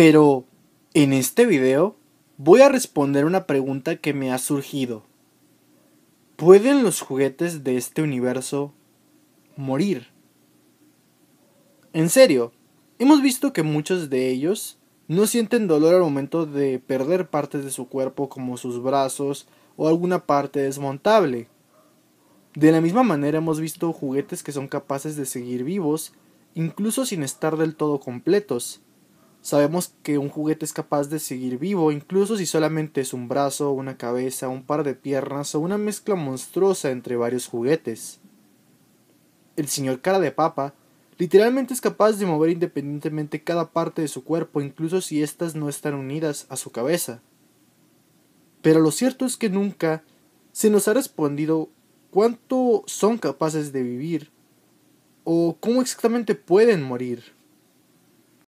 Pero en este video voy a responder una pregunta que me ha surgido. ¿Pueden los juguetes de este universo morir? En serio, hemos visto que muchos de ellos no sienten dolor al momento de perder partes de su cuerpo como sus brazos o alguna parte desmontable. De la misma manera hemos visto juguetes que son capaces de seguir vivos incluso sin estar del todo completos. Sabemos que un juguete es capaz de seguir vivo, incluso si solamente es un brazo, una cabeza, un par de piernas o una mezcla monstruosa entre varios juguetes. El señor cara de papa literalmente es capaz de mover independientemente cada parte de su cuerpo, incluso si éstas no están unidas a su cabeza. Pero lo cierto es que nunca se nos ha respondido cuánto son capaces de vivir o cómo exactamente pueden morir.